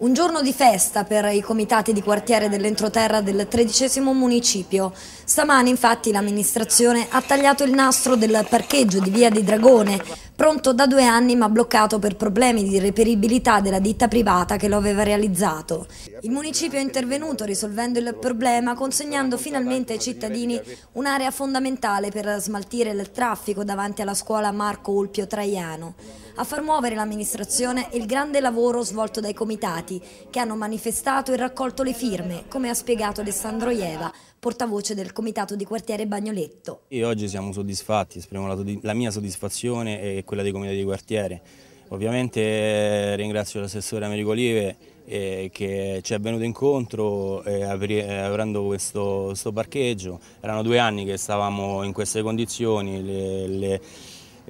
Un giorno di festa per i comitati di quartiere dell'entroterra del tredicesimo municipio. Stamani infatti l'amministrazione ha tagliato il nastro del parcheggio di Via di Dragone pronto da due anni ma bloccato per problemi di reperibilità della ditta privata che lo aveva realizzato. Il municipio è intervenuto risolvendo il problema consegnando finalmente ai cittadini un'area fondamentale per smaltire il traffico davanti alla scuola Marco Ulpio Traiano. A far muovere l'amministrazione è il grande lavoro svolto dai comitati che hanno manifestato e raccolto le firme, come ha spiegato Alessandro Ieva, portavoce del comitato di quartiere Bagnoletto. E oggi siamo soddisfatti, esprimo la, la mia soddisfazione e quella dei comitati di quartiere. Ovviamente eh, ringrazio l'assessore Americo Olive eh, che ci è venuto incontro eh, eh aprendo questo, questo, parcheggio. Erano due anni che stavamo in queste condizioni, le, le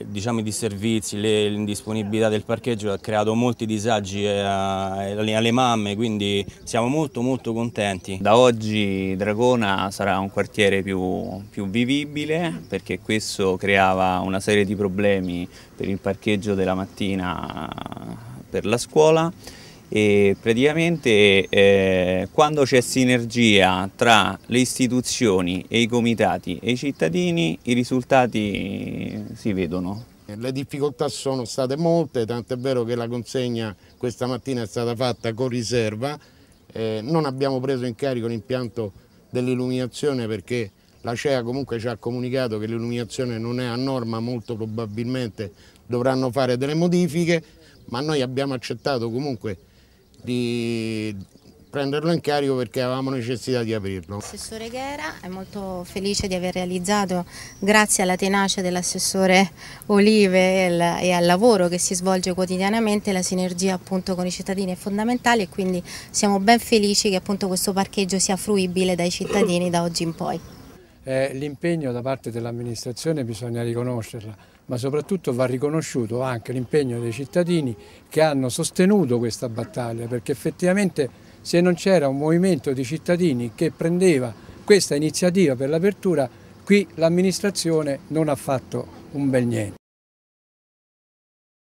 diciamo, i disservizi, le, l'indisponibilità del parcheggio ha creato molti disagi eh, alle, alle mamme, quindi siamo molto molto contenti. Da oggi Dragona sarà un quartiere più, più vivibile perché questo creava una serie di problemi per il parcheggio della mattina per la scuola e praticamente eh, quando c'è sinergia tra le istituzioni e i comitati e i cittadini i risultati si vedono. Le difficoltà sono state molte, tant'è vero che la consegna questa mattina è stata fatta con riserva, eh, non abbiamo preso in carico l'impianto dell'illuminazione perché la CEA comunque ci ha comunicato che l'illuminazione non è a norma, molto probabilmente dovranno fare delle modifiche, ma noi abbiamo accettato comunque di prenderlo in carico perché avevamo necessità di aprirlo. L'assessore Ghera è molto felice di aver realizzato, grazie alla tenacia dell'assessore Olive e al lavoro che si svolge quotidianamente, la sinergia appunto con i cittadini è fondamentale e quindi siamo ben felici che appunto questo parcheggio sia fruibile dai cittadini da oggi in poi eh, l'impegno da parte dell'amministrazione bisogna riconoscerla, ma soprattutto va riconosciuto anche l'impegno dei cittadini che hanno sostenuto questa battaglia, perché effettivamente se non c'era un movimento di cittadini che prendeva questa iniziativa per l'apertura, qui l'amministrazione non ha fatto un bel niente.